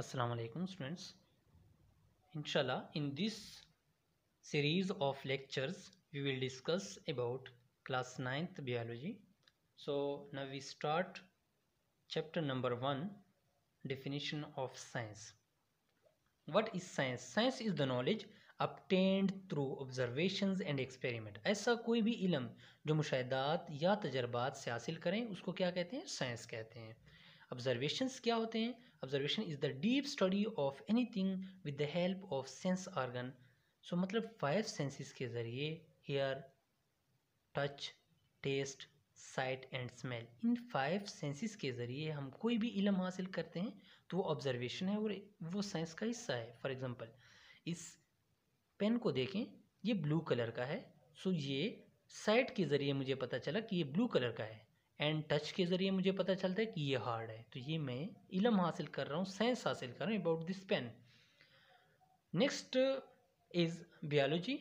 assalamu alaikum students inshallah in this series of lectures we will discuss about class 9th biology so now we start chapter number 1 definition of science what is science science is the knowledge obtained through observation and experiment ऐसा कोई भी इलम जो मुशाहदात या तजर्बात से हासिल करें उसको क्या कहते हैं साइंस कहते हैं ऑब्जर्वेशंस क्या होते हैं observation is the deep study of anything with the help of sense organ so मतलब फाइव सेंसेस के ज़रिए hear touch taste sight and smell इन फाइव सेंसेस के ज़रिए हम कोई भी इलम हासिल करते हैं तो वो ऑब्जर्वेशन है और वो साइंस का हिस्सा है फॉर एग्ज़ाम्पल इस पेन को देखें ये ब्लू कलर का है सो ये साइट के ज़रिए मुझे पता चला कि ये ब्लू कलर का है एंड टच के ज़रिए मुझे पता चलता है कि ये हार्ड है तो ये मैं इलम हासिल कर रहा हूँ साइंस हासिल कर रहा हूँ about this pen next is biology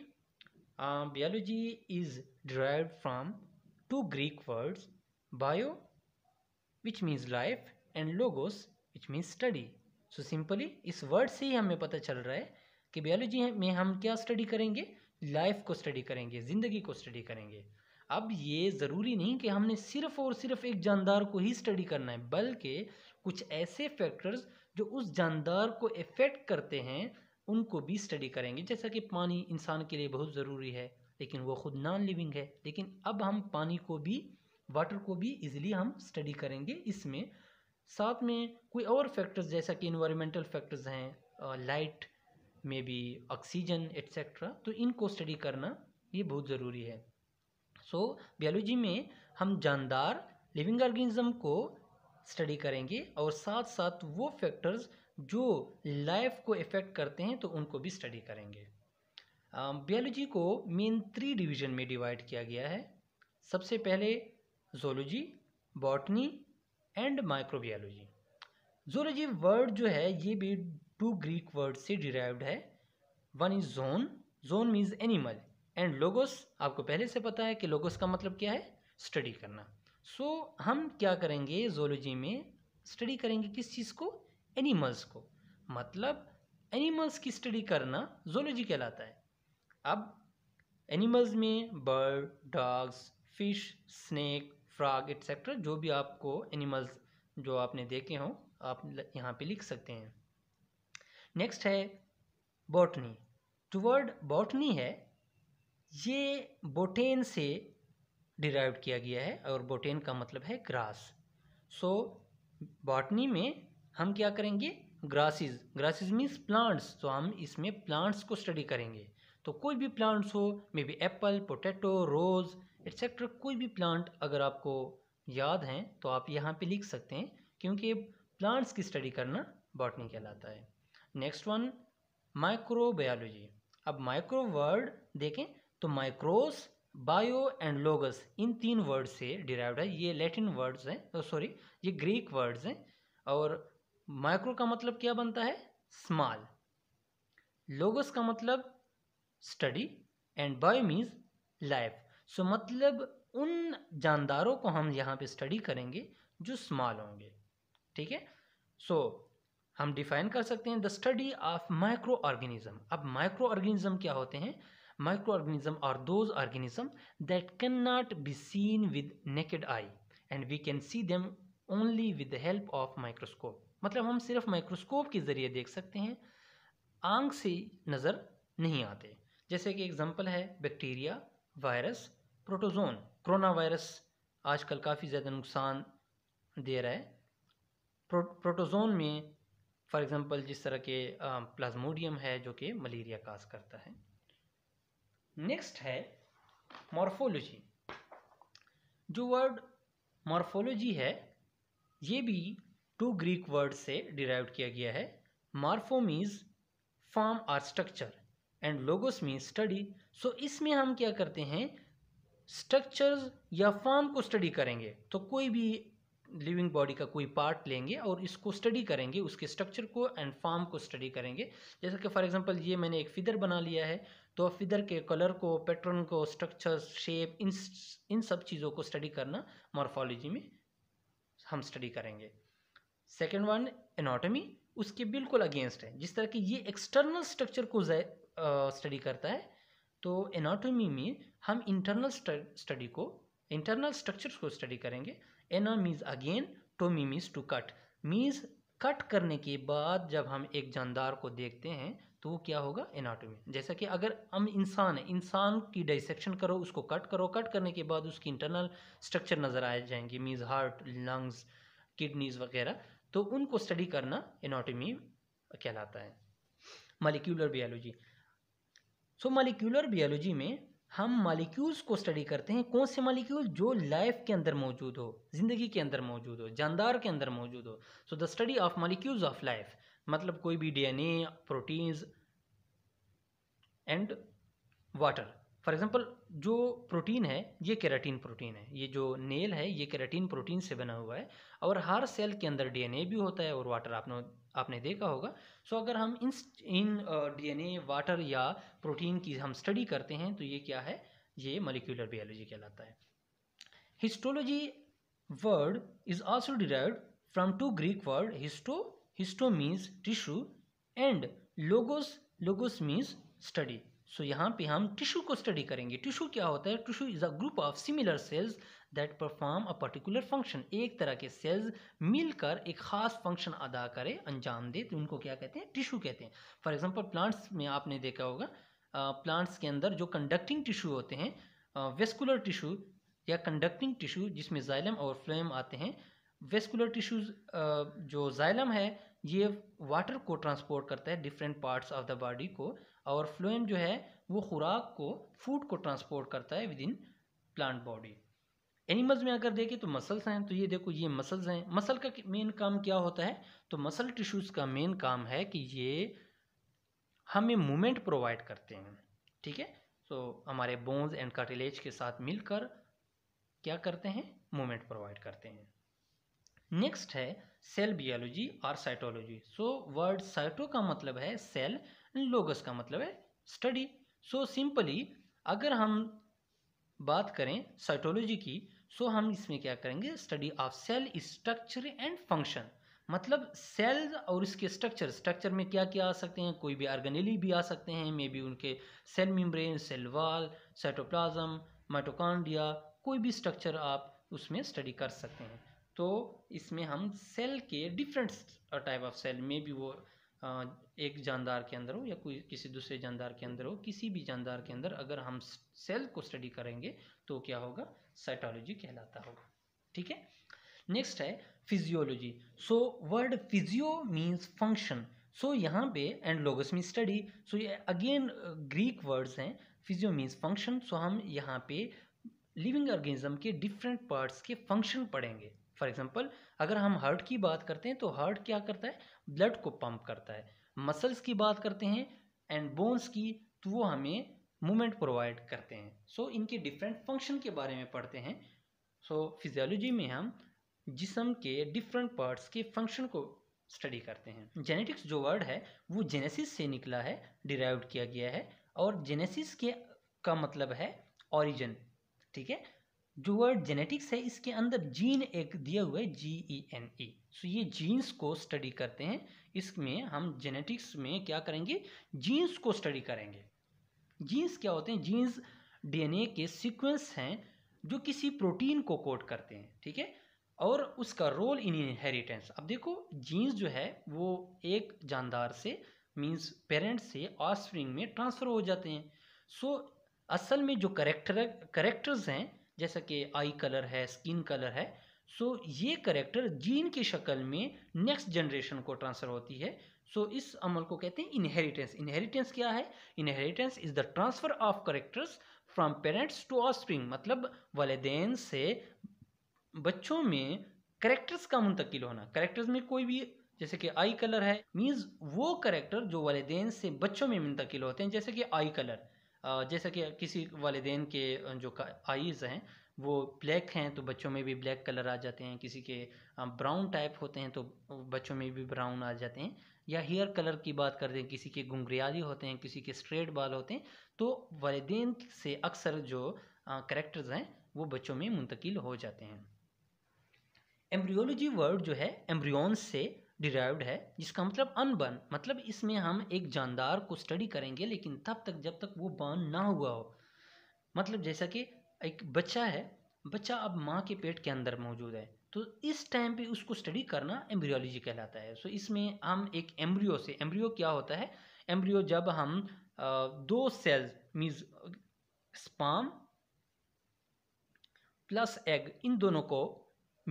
biology is derived from two Greek words bio which means life and logos which means study so simply इस वर्ड से ही हमें पता चल रहा है कि बायोलॉजी में हम क्या स्टडी करेंगे लाइफ को स्टडी करेंगे ज़िंदगी को स्टडी करेंगे अब ये ज़रूरी नहीं कि हमने सिर्फ और सिर्फ एक जानदार को ही स्टडी करना है बल्कि कुछ ऐसे फैक्टर्स जो उस जानदार को इफ़ेक्ट करते हैं उनको भी स्टडी करेंगे जैसा कि पानी इंसान के लिए बहुत ज़रूरी है लेकिन वो खुद नॉन लिविंग है लेकिन अब हम पानी को भी वाटर को भी इजीली हम स्टडी करेंगे इसमें साथ में कोई और फैक्टर्स जैसा कि इन्वायरमेंटल फैक्टर्स हैं लाइट में भी ऑक्सीजन एट्सेट्रा तो इनको स्टडी करना ये बहुत ज़रूरी है सो बियोलॉजी में हम जानदार लिविंग ऑर्गेनिज्म को स्टडी करेंगे और साथ साथ वो फैक्टर्स जो लाइफ को इफ़ेक्ट करते हैं तो उनको भी स्टडी करेंगे बियोलॉजी को मेन थ्री डिवीज़न में डिवाइड किया गया है सबसे पहले zoology botany and microbiology zoology word जो है ये भी टू ग्रीक वर्ड से डिराइव्ड है one is zoon zoon means animal and logos आपको पहले से पता है कि लोगोस का मतलब क्या है स्टडी करना सो so, हम क्या करेंगे जोलॉजी में स्टडी करेंगे किस चीज़ को एनिमल्स को मतलब एनिमल्स की स्टडी करना जोलॉजी कहलाता है अब एनिमल्स में bird dogs fish snake frog etcetera जो भी आपको एनिमल्स जो आपने देखे हों आप यहाँ पे लिख सकते हैं नेक्स्ट है बॉटनी टू तो वर्ड बॉटनी है ये बोटेन से डिराइव किया गया है और बोटेन का मतलब है ग्रास सो बॉटनी में हम क्या करेंगे ग्रासेस ग्रासेस मीन्स प्लांट्स तो हम इसमें प्लांट्स को स्टडी करेंगे तो कोई भी प्लांट्स हो may be apple potato rose etcetera कोई भी प्लांट अगर आपको याद हैं तो आप यहाँ पे लिख सकते हैं क्योंकि प्लांट्स की स्टडी करना बॉटनी कहलाता है नेक्स्ट वन माइक्रोबायोलॉजी अब माइक्रो वर्ड देखें तो माइक्रोस बायो एंड लोगस इन तीन वर्ड से डिराइव्ड है ये लैटिन वर्ड्स हैं तो सॉरी ये ग्रीक वर्ड्स हैं और माइक्रो का मतलब क्या बनता है स्मॉल लोगस का मतलब study and bio means life so मतलब उन जानदारों को हम यहाँ पे स्टडी करेंगे जो स्मॉल होंगे ठीक है सो हम डिफाइन कर सकते हैं the study of micro organism अब माइक्रो ऑर्गेनिज्म क्या होते हैं Microorganisms are those that that cannot be seen with naked eye and we can see them only with the help of microscope. मतलब हम सिर्फ माइक्रोस्कोप के ज़रिए देख सकते हैं आंख से नज़र नहीं आते जैसे कि एग्जांपल है bacteria virus protozoan corona virus आजकल काफ़ी ज़्यादा नुकसान दे रहा है प्रो, प्रोटोजोन में फॉर एग्जांपल जिस तरह के प्लाज्मोडियम है जो कि मलेरिया काज करता है नेक्स्ट है मॉर्फोलॉजी जो वर्ड मॉर्फोलॉजी है ये भी टू ग्रीक वर्ड से डिराइव किया गया है morpho means form or structure and logos means study so इसमें हम क्या करते हैं स्ट्रक्चर्स या फॉर्म को स्टडी करेंगे तो कोई भी लिविंग बॉडी का कोई पार्ट लेंगे और इसको स्टडी करेंगे उसके स्ट्रक्चर को एंड फॉर्म को स्टडी करेंगे जैसे कि फॉर एग्जांपल ये मैंने एक फिगर बना लिया है तो फिदर के कलर को पैटर्न को स्ट्रक्चर शेप इन इन सब चीज़ों को स्टडी करना मॉर्फोलॉजी में हम स्टडी करेंगे सेकेंड वन एनाटॉमी उसके बिल्कुल अगेंस्ट है जिस तरह की ये एक्सटर्नल स्ट्रक्चर को स्टडी करता है तो एनाटॉमी में हम इंटरनल स्टडी को इंटरनल स्ट्रक्चर्स को स्टडी करेंगे ana means again tomy means to cut means cut करने के बाद जब हम एक जानदार को देखते हैं तो वो क्या होगा एनाटोमी जैसा कि अगर हम इंसान है इंसान की डाइसेक्शन करो उसको कट करो कट करने के बाद उसकी इंटरनल स्ट्रक्चर नज़र आ जाएंगे मीन्स हार्ट लंग्स किडनीज़ वगैरह तो उनको स्टडी करना एनाटोमी कहलाता है molecular biology so molecular biology में हम मालिक्यूल्स को स्टडी करते हैं कौन से मालिक्यूल जो लाइफ के अंदर मौजूद हो जिंदगी के अंदर मौजूद हो जानदार के अंदर मौजूद हो so the study of molecules of life मतलब कोई भी DNA proteins and water for example जो प्रोटीन है ये कैराटीन प्रोटीन है ये जो नेल है ये कैराटीन प्रोटीन से बना हुआ है और हर सेल के अंदर डीएनए भी होता है और वाटर आपने आपने देखा होगा सो अगर हम इन इन डीएनए वाटर या प्रोटीन की हम स्टडी करते हैं तो ये क्या है ये मलिकुलर बायोलॉजी कहलाता है histology word is also derive from two Greek word histo histo means tissue and logos logos means study so यहाँ पे हम टिश्यू को स्टडी करेंगे टिश्यू क्या होता है tissue is a group of similar cells that perform a particular function एक तरह के सेल्स मिलकर एक खास फंक्शन अदा करें अंजाम दे तो उनको क्या कहते हैं टिश्यू कहते हैं फॉर एग्जाम्पल प्लांट्स में आपने देखा होगा प्लांट्स के अंदर जो कंडक्टिंग टिश्यू होते हैं वेस्कुलर टिश्यू या कंडक्टिंग टिश्यू जिसमें जाइलम और फ्लेम आते हैं वेस्कुलर टिश्यूज जो जाइलम है ये वाटर को ट्रांसपोर्ट करता है different parts of the body को और फ्लोएम जो है वो खुराक को फूड को ट्रांसपोर्ट करता है within plant body animals में अगर देखें तो मसल्स हैं तो ये देखो ये मसल्स हैं मसल का मेन काम क्या होता है तो मसल टिश्यूज़ का मेन काम है कि ये हमें मूवमेंट प्रोवाइड करते हैं ठीक है तो हमारे बोन्स एंड कार्टिलेज के साथ मिलकर क्या करते हैं मूवमेंट प्रोवाइड करते हैं नेक्स्ट है सेल बियोलॉजी और साइटोलॉजी सो वर्ड साइटो का मतलब है सेल लोगस का मतलब है स्टडी सो सिंपली अगर हम बात करें साइटोलॉजी की सो so हम इसमें क्या करेंगे study of cell structure and function मतलब सेल्स और इसके स्ट्रक्चर स्ट्रक्चर में क्या क्या आ सकते हैं कोई भी ऑर्गेनेली भी आ सकते हैं मे बी उनके cell membrane cell wall cytoplasm mitochondria कोई भी स्ट्रक्चर आप उसमें स्टडी कर सकते हैं तो इसमें हम सेल के डिफरेंट टाइप ऑफ सेल में भी वो एक जानदार के अंदर हो या कोई किसी दूसरे जानदार के अंदर हो किसी भी जानदार के अंदर अगर हम सेल को स्टडी करेंगे तो क्या होगा साइटोलॉजी कहलाता होगा ठीक है नेक्स्ट है physiology so word physio means function so यहाँ पे and logos mean study so ये अगेन ग्रीक वर्ड्स हैं फिजियो मीन्स फंक्शन सो हम यहाँ पे लिविंग ऑर्गेनिज्म के डिफरेंट पार्ट्स के फंक्शन पढ़ेंगे फॉर एग्जाम्पल अगर हम हार्ट की बात करते हैं तो हार्ट क्या करता है ब्लड को पम्प करता है मसल्स की बात करते हैं एंड बोन्स की तो वो हमें मूवमेंट प्रोवाइड करते हैं सो so, इनके डिफरेंट फंक्शन के बारे में पढ़ते हैं सो so, फिजियोलॉजी में हम जिसम के डिफरेंट पार्ट्स के फंक्शन को स्टडी करते हैं जेनेटिक्स जो वर्ड है वो जेनेसिस से निकला है डिराइव किया गया है और जेनेसिस के का मतलब है ऑरिजन ठीक है जो वर्ड जेनेटिक्स है इसके अंदर जीन एक दिया हुआ है जी ई एन ई सो ये जीन्स को स्टडी करते हैं इसमें हम जेनेटिक्स में क्या करेंगे जीन्स को स्टडी करेंगे जीन्स क्या होते हैं जीन्स डीएनए के सीक्वेंस हैं जो किसी प्रोटीन को कोड करते हैं ठीक है और उसका रोल इन इनहेरिटेंस अब देखो जीन्स जो है वो एक जानदार से मीन्स पेरेंट्स से ऑस्प्रिंग में ट्रांसफ़र हो जाते हैं सो असल में जो करेक्टर करेक्टर्स हैं जैसा कि आई कलर है स्किन कलर है सो ये करेक्टर जीन की शक्ल में नेक्स्ट जनरेशन को ट्रांसफ़र होती है सो so, इस अमल को कहते हैं इनहेरिटेंस इनहेरिटेंस क्या है inheritance is the transfer of characters from parents to offspring मतलब वालदेन से बच्चों में करेक्टर्स का मुंतकिल होना करेक्टर्स में कोई भी जैसे कि आई कलर है मीन्स वो करेक्टर जो वालदेन से बच्चों में मुंतकिल होते हैं जैसे कि आई कलर जैसा कि किसी वालदेन के जो आईज़ हैं वो ब्लैक हैं तो बच्चों में भी ब्लैक कलर आ जाते हैं किसी के ब्राउन टाइप होते हैं तो बच्चों में भी ब्राउन आ जाते हैं या हेयर कलर की बात कर दें किसी के घुंघरियाली होते हैं किसी के स्ट्रेट बाल होते हैं तो वालदेन से अक्सर जो करेक्टर्स हैं वो बच्चों में मुंतकिल हो जाते हैं एम्ब्रियोलॉजी वर्ड जो है एम्ब्रियोन से डिराइव्ड है जिसका मतलब अनबर्न मतलब इसमें हम एक जानदार को स्टडी करेंगे लेकिन तब तक जब तक वो बर्न ना हुआ हो मतलब जैसा कि एक बच्चा है बच्चा अब माँ के पेट के अंदर मौजूद है तो इस टाइम पे उसको स्टडी करना एम्ब्रियोलॉजी कहलाता है सो so, इसमें हम एक एम्ब्रियो से एम्ब्रियो क्या होता है एम्ब्रियो जब हम दो cells means sperm plus egg इन दोनों को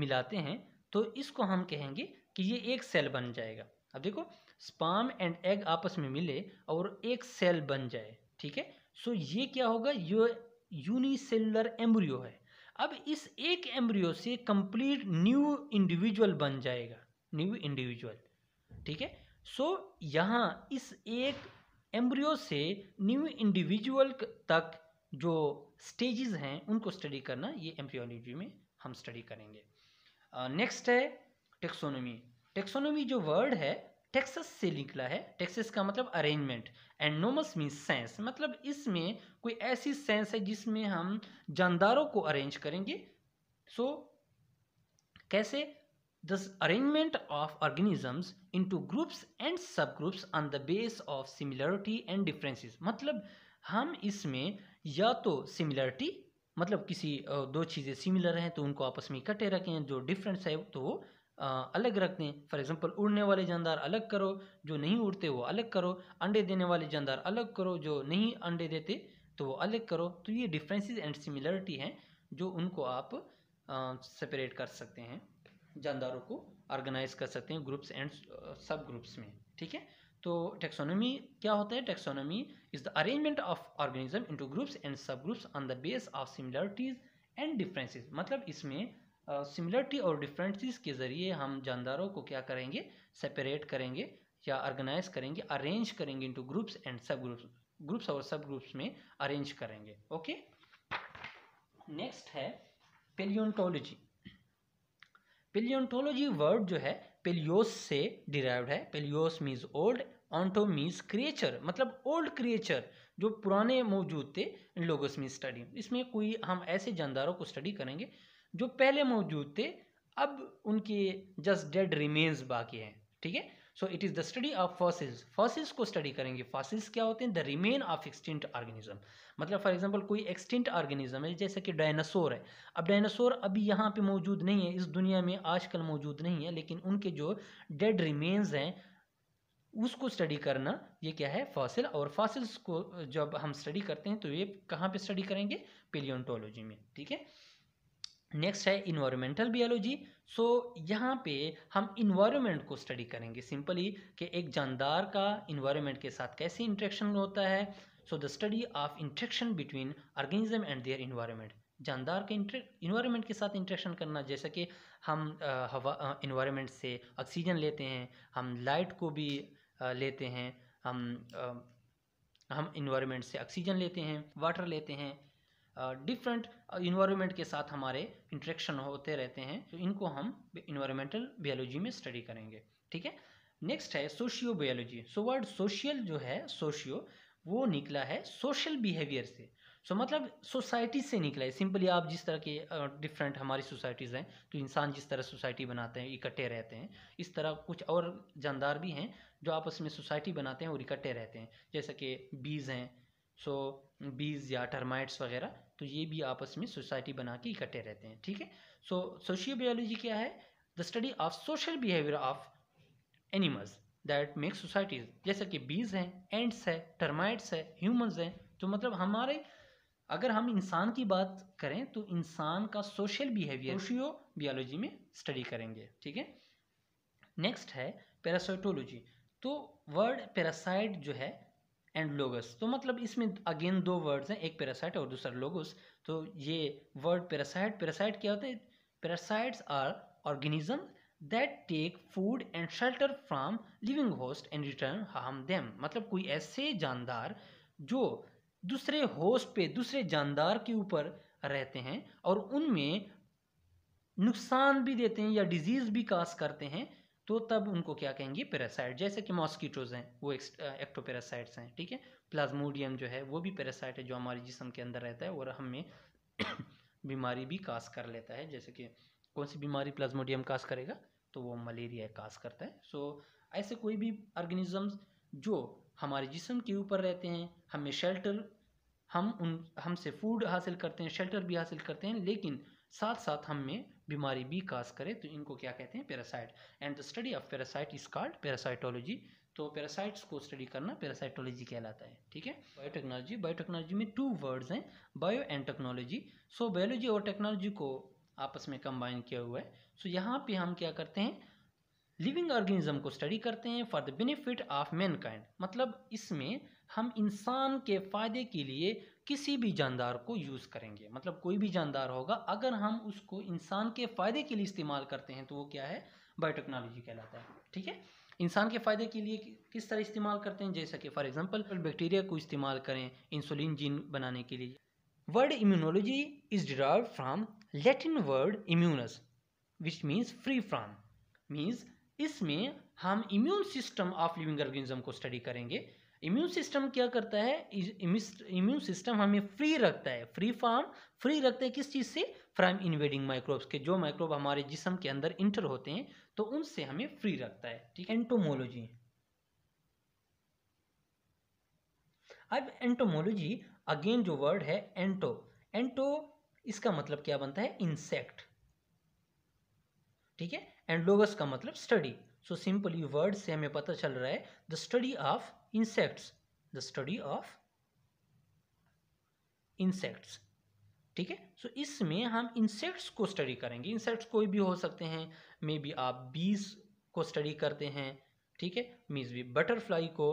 मिलाते हैं तो इसको हम कहेंगे कि ये एक सेल बन जाएगा अब देखो स्पाम एंड एग आपस में मिले और एक सेल बन जाए ठीक है सो ये क्या होगा ये यूनिसेलुलर एम्ब्रियो है अब इस एक एम्ब्रियो से कंप्लीट न्यू इंडिविजुअल बन जाएगा न्यू इंडिविजुअल ठीक है सो यहाँ इस एक एम्ब्रियो से न्यू इंडिविजुअल तक जो स्टेजेस हैं उनको स्टडी करना ये एम्ब्रियोलॉजी में हम स्टडी करेंगे नेक्स्ट uh, है टेक्सोनोमी टेक्सोनोमी जो वर्ड है टेक्सस से निकला है टेक्सस का मतलब arrangement and nomos mean sense मतलब इसमें कोई ऐसी सेंस है जिसमें हम जानदारों को अरेंज करेंगे सो so, कैसे this arrangement of organisms groups and sub groups on the base of similarity and differences मतलब हम इसमें या तो सिमिलरिटी मतलब किसी दो चीज़ें सिमिलर हैं तो उनको आपस में इकट्ठे रखें जो डिफरेंस है तो वो अलग रख दें फॉर एग्ज़ाम्पल उड़ने वाले जानदार अलग करो जो नहीं उड़ते वो अलग करो अंडे देने वाले जानदार अलग करो जो नहीं अंडे देते तो वो अलग करो तो ये डिफरेंसेस एंड सिमिलरिटी हैं जो उनको आप सेपरेट कर सकते हैं जानदारों को ऑर्गेनाइज कर सकते हैं ग्रुप्स एंड सब ग्रुप्स में ठीक है तो टेक्सोनॉमी क्या होता है taxonomy is the arrangement of organism into groups and sub groups on the base of similarities and differences मतलब इसमें सिमिलरिटी और डिफरेंसेस के ज़रिए हम जानदारों को क्या करेंगे सेपरेट करेंगे या ऑर्गेनाइज करेंगे अरेंज करेंगे into groups and sub groups groups और सब ग्रुप्स में अरेंज करेंगे ओके नेक्स्ट है पेलियोन्टोलॉजी पेलियोन्टोलॉजी वर्ड जो है पेलियोस से डिराइव्ड है palaeos means old onto means creature मतलब ओल्ड क्रिएचर जो पुराने मौजूद थे लोगों मीन स्टडी इसमें कोई हम ऐसे जानदारों को स्टडी करेंगे जो पहले मौजूद थे अब उनके जस्ट डेड रिमेन्स बाकी हैं ठीक है so it is the study of fossils fossils को स्टडी करेंगे फॉसिल्स क्या होते हैं the remain of extinct organism मतलब फॉर एग्जांपल कोई एक्सटिंट ऑर्गेनिज्म है जैसे कि डायनासोर है अब डायनासोर अभी यहाँ पे मौजूद नहीं है इस दुनिया में आजकल मौजूद नहीं है लेकिन उनके जो डेड रिमेन्स हैं उसको स्टडी करना ये क्या है फॉसिल और फॉसिल्स को जब हम स्टडी करते हैं तो ये कहाँ पे स्टडी करेंगे पेलियोन्टोलॉजी में ठीक है नेक्स्ट है इन्वायरमेंटल बियोलॉजी सो यहाँ पे हम इन्वायरमेंट को स्टडी करेंगे सिंपली कि एक जानदार का इन्वायरमेंट के साथ कैसे इंट्रेक्शन होता है so the study of interaction between organism and their environment जानदार के इन्वायरमेंट के साथ इंट्रैक्शन करना जैसा कि हम हवा इन्वायरमेंट से ऑक्सीजन लेते हैं हम लाइट को भी लेते हैं हम हम इन्वायरमेंट से ऑक्सीजन लेते हैं वाटर लेते हैं डिफरेंट इन्वायरमेंट के साथ हमारे इंट्रेक्शन होते रहते हैं तो इनको हम इन्वायरमेंटल बायोलॉजी में स्टडी करेंगे ठीक है नेक्स्ट है socio biology so word social जो है सोशियो वो निकला है सोशल बिहेवियर से सो so, मतलब सोसाइटी से निकला है सिंपली आप जिस तरह के डिफरेंट uh, हमारी सोसाइटीज़ हैं तो इंसान जिस तरह सोसाइटी बनाते हैं इकट्ठे रहते हैं इस तरह कुछ और जानदार भी हैं जो आपस में सोसाइटी बनाते हैं और इकट्ठे रहते हैं जैसे कि बीज हैं सो बीज या टर्माइट्स वगैरह तो ये भी आपस में सोसाइटी बना के इकट्ठे रहते हैं ठीक है सो सोशियो बायोलॉजी क्या है the study of social behaviour of animals that make societies जैसे कि बीज हैं एंड्स है टर्माइट्स है ह्यूमन्स हैं तो मतलब हमारे अगर हम इंसान की बात करें तो इंसान का सोशल बिहेवियर सोशियो बायोलॉजी में स्टडी करेंगे ठीक है नेक्स्ट है पैरासाइटोलॉजी तो वर्ड पैरासाइट जो है एंड लोगस तो मतलब इसमें अगेन दो वर्ड्स हैं एक पेरासाइट और दूसरा लोगस तो ये वर्ड पेरासाइट पेरासाइट क्या होता है parasites are organism that take food and shelter from living host and return harm them मतलब कोई ऐसे जानदार जो दूसरे होस्ट पे दूसरे जानदार के ऊपर रहते हैं और उनमें नुकसान भी देते हैं या डिजीज़ भी कास करते हैं तो तब उनको क्या कहेंगे पैरासाइट जैसे कि मॉस्कीटोज़ हैं वो एक्टोपेरासाइट्स हैं ठीक है प्लाज्मोडियम जो है वो भी पैरासाइट है जो हमारे जिसम के अंदर रहता है और हमें बीमारी भी कास कर लेता है जैसे कि कौन सी बीमारी प्लाज्मोडियम कास करेगा तो वो मलेरिया कास करता है सो so, ऐसे कोई भी ऑर्गेनिजम्स जो हमारे जिसम के ऊपर रहते हैं हमें शेल्टर हम उन हमसे फूड हासिल करते हैं शेल्टर भी हासिल करते हैं लेकिन साथ साथ हमें बीमारी भी काज करे तो इनको क्या कहते हैं parasite and the study of parasite is called parasitology तो पैरासाइट्स को स्टडी करना पैरासाइटोलॉजी कहलाता है ठीक है बायोटेक्नोलॉजी बायोटेक्नोलॉजी में टू वर्ड्स हैं bio and technology so biology और टेक्नोलॉजी को आपस में कंबाइन किया हुआ है सो so, यहाँ पे हम क्या करते हैं लिविंग ऑर्गेनिज्म को स्टडी करते हैं for the benefit of mankind मतलब इसमें हम इंसान के फ़ायदे के लिए किसी भी जानदार को यूज़ करेंगे मतलब कोई भी जानदार होगा अगर हम उसको इंसान के फ़ायदे के लिए इस्तेमाल करते हैं तो वो क्या है बायोटेक्नोलॉजी कहलाता है ठीक है इंसान के फ़ायदे के लिए किस तरह इस्तेमाल करते हैं जैसा कि फॉर एग्जांपल बैक्टीरिया को इस्तेमाल करें इंसुलिन जीन बनाने के लिए word immunology is derive from Latin word immunus which means free from means इसमें हम immune system of living organism को स्टडी करेंगे इम्यून सिस्टम क्या करता है इम्यून सिस्टम हमें फ्री रखता है फ्री फॉर्म फ्री रखता है किस चीज़ से फ्राम इन्वेडिंग माइक्रोब्स के जो माइक्रोब हमारे जिसम के अंदर इंटर होते हैं तो उनसे हमें फ्री रखता है ठीक है एंटोमोलॉजी अब एंटोमोलॉजी अगेन जो वर्ड है एंटो एंटो इसका मतलब क्या बनता है इंसेक्ट ठीक है एंडलोगस का मतलब स्टडी सो सिंपली वर्ड से हमें पता चल रहा है the study of insects the study of insects ठीक है सो इसमें हम इंसेक्ट्स को स्टडी करेंगे इंसेक्ट्स कोई भी हो सकते हैं मे बी आप बीज को स्टडी करते हैं ठीक है मीन्स भी बटरफ्लाई को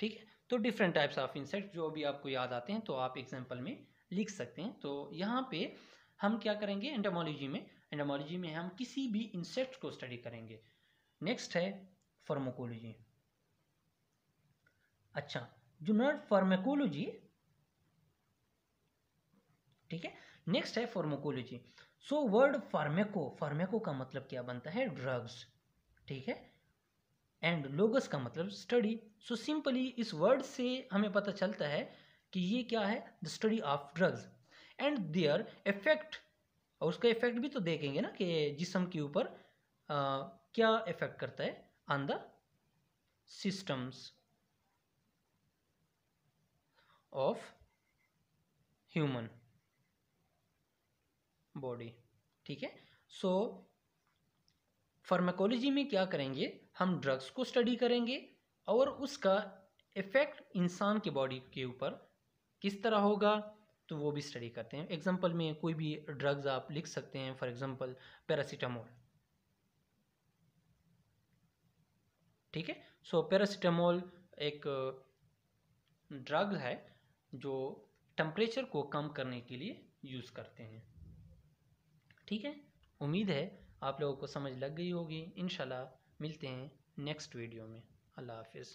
ठीक है तो डिफरेंट टाइप्स ऑफ इंसेक्ट जो भी आपको याद आते हैं तो आप एग्जाम्पल में लिख सकते हैं तो यहाँ पे हम क्या करेंगे एंटामोलॉजी में एनामोलॉजी में हम किसी भी इंसेक्ट को स्टडी करेंगे नेक्स्ट है फार्माकोलॉजी अच्छा जूनर फार्माकोलॉजी ठीक है नेक्स्ट है pharmacology so word pharmaco pharmaco का मतलब क्या बनता है ड्रग्स ठीक है एंड लोगस का मतलब स्टडी सो सिंपली इस वर्ड से हमें पता चलता है कि ये क्या है the study of drugs and their effect और उसका इफेक्ट भी तो देखेंगे ना कि जिसम के ऊपर क्या इफेक्ट करता है on the systems of human body ठीक है सो फार्माकोलॉजी में क्या करेंगे हम ड्रग्स को स्टडी करेंगे और उसका इफ़ेक्ट इंसान के बॉडी के ऊपर किस तरह होगा तो वो भी स्टडी करते हैं एग्जाम्पल में कोई भी ड्रग्स आप लिख सकते हैं फॉर एग्ज़ाम्पल पैरासीटामोल ठीक है सो पैरासीटामोल एक ड्रग uh, है जो टेम्परेचर को कम करने के लिए यूज़ करते हैं ठीक है उम्मीद है आप लोगों को समझ लग गई होगी इन मिलते हैं नेक्स्ट वीडियो में अल्लाह हाफिज़